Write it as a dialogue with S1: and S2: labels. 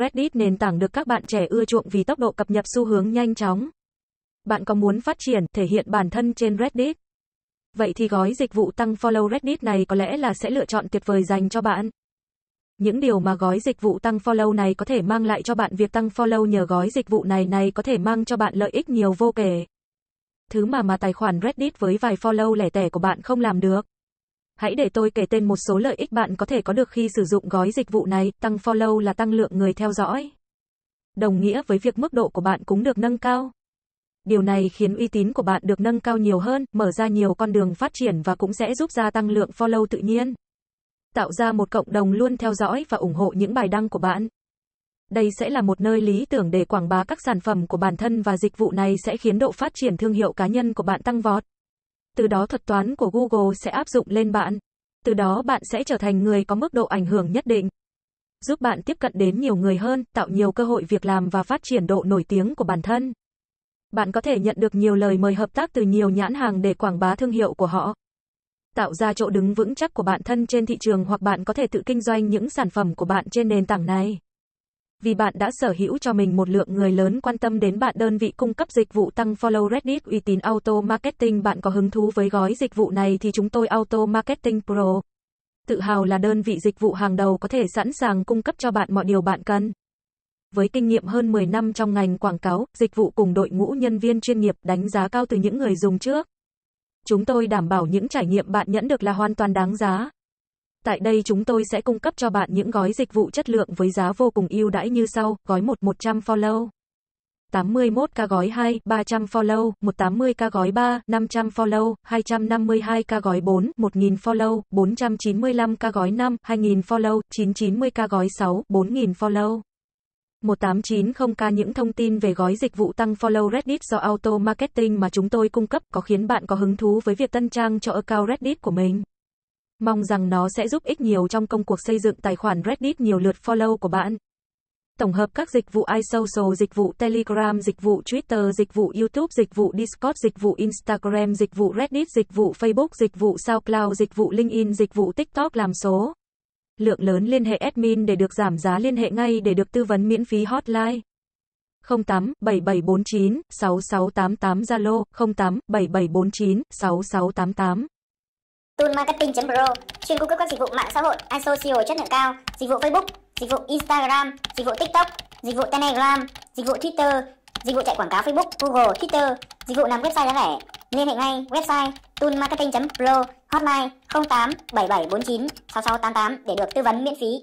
S1: Reddit nền tảng được các bạn trẻ ưa chuộng vì tốc độ cập nhật xu hướng nhanh chóng. Bạn có muốn phát triển, thể hiện bản thân trên Reddit? Vậy thì gói dịch vụ tăng follow Reddit này có lẽ là sẽ lựa chọn tuyệt vời dành cho bạn. Những điều mà gói dịch vụ tăng follow này có thể mang lại cho bạn việc tăng follow nhờ gói dịch vụ này này có thể mang cho bạn lợi ích nhiều vô kể. Thứ mà mà tài khoản Reddit với vài follow lẻ tẻ của bạn không làm được. Hãy để tôi kể tên một số lợi ích bạn có thể có được khi sử dụng gói dịch vụ này, tăng follow là tăng lượng người theo dõi. Đồng nghĩa với việc mức độ của bạn cũng được nâng cao. Điều này khiến uy tín của bạn được nâng cao nhiều hơn, mở ra nhiều con đường phát triển và cũng sẽ giúp gia tăng lượng follow tự nhiên. Tạo ra một cộng đồng luôn theo dõi và ủng hộ những bài đăng của bạn. Đây sẽ là một nơi lý tưởng để quảng bá các sản phẩm của bản thân và dịch vụ này sẽ khiến độ phát triển thương hiệu cá nhân của bạn tăng vọt từ đó thuật toán của Google sẽ áp dụng lên bạn. Từ đó bạn sẽ trở thành người có mức độ ảnh hưởng nhất định. Giúp bạn tiếp cận đến nhiều người hơn, tạo nhiều cơ hội việc làm và phát triển độ nổi tiếng của bản thân. Bạn có thể nhận được nhiều lời mời hợp tác từ nhiều nhãn hàng để quảng bá thương hiệu của họ. Tạo ra chỗ đứng vững chắc của bản thân trên thị trường hoặc bạn có thể tự kinh doanh những sản phẩm của bạn trên nền tảng này vì bạn đã sở hữu cho mình một lượng người lớn quan tâm đến bạn đơn vị cung cấp dịch vụ tăng follow Reddit uy tín auto marketing bạn có hứng thú với gói dịch vụ này thì chúng tôi auto marketing pro tự hào là đơn vị dịch vụ hàng đầu có thể sẵn sàng cung cấp cho bạn mọi điều bạn cần với kinh nghiệm hơn 10 năm trong ngành quảng cáo, dịch vụ cùng đội ngũ nhân viên chuyên nghiệp đánh giá cao từ những người dùng trước. Chúng tôi đảm bảo những trải nghiệm bạn nhận được là hoàn toàn đáng giá. Tại đây chúng tôi sẽ cung cấp cho bạn những gói dịch vụ chất lượng với giá vô cùng ưu đãi như sau, gói 1 100 follow, 81k gói 2, 300 follow, 180k gói 3, 500 follow, 252k gói 4, 1000 follow, 495k gói 5, 2000 follow, 990k gói 6, 4000 follow. 1890k những thông tin về gói dịch vụ tăng follow Reddit do Auto Marketing mà chúng tôi cung cấp có khiến bạn có hứng thú với việc tân trang cho account Reddit của mình. Mong rằng nó sẽ giúp ích nhiều trong công cuộc xây dựng tài khoản Reddit nhiều lượt follow của bạn. Tổng hợp các dịch vụ iSocial, dịch vụ Telegram, dịch vụ Twitter, dịch vụ YouTube, dịch vụ Discord, dịch vụ Instagram, dịch vụ Reddit, dịch vụ Facebook, dịch vụ SoundCloud, dịch vụ LinkedIn, dịch vụ TikTok làm số. Lượng lớn liên hệ admin để được giảm giá liên hệ ngay để được tư vấn miễn phí hotline. 08 7749 6688 Zalo 08 7749 6688 Tool
S2: Marketing.pro chuyên cung cấp các dịch vụ mạng xã hội asocial chất lượng cao, dịch vụ Facebook, dịch vụ Instagram, dịch vụ TikTok, dịch vụ Telegram, dịch vụ Twitter, dịch vụ chạy quảng cáo Facebook, Google, Twitter, dịch vụ làm website giá rẻ. Liên hệ ngay website toolmarketing.pro hotline 08 7749 6688 để được tư vấn miễn phí.